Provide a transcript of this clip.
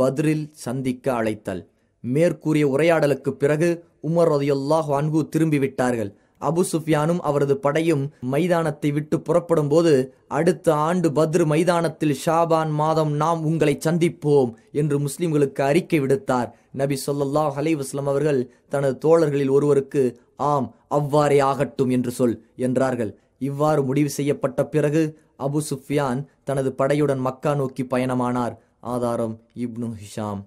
பத்ரில் சந்திக்க அழைத்தல் மேற்கூறிய உரையாடலுக்கு பிறகு உமர் ரதியுல்லாஹ் அன்பு திரும்பிவிட்டார்கள் அபு சுஃபியானும் அவரது படையும் மைதானத்தை விட்டு புறப்படும் போது அடுத்த ஆண்டு பத்ரு மைதானத்தில் ஷாபான் மாதம் நாம் உங்களை சந்திப்போம் என்று முஸ்லிம்களுக்கு அறிக்கை விடுத்தார் நபி சொல்லாஹ் அலைவாஸ்லாம் அவர்கள் தனது தோழர்களில் ஒருவருக்கு ஆம் அவ்வாறே ஆகட்டும் என்று சொல் என்றார்கள் இவ்வாறு முடிவு செய்யப்பட்ட பிறகு அபு சுஃபியான் தனது படையுடன் மக்கா நோக்கி பயணமானார் ஆதாரம் இப்னு ஹிஷாம்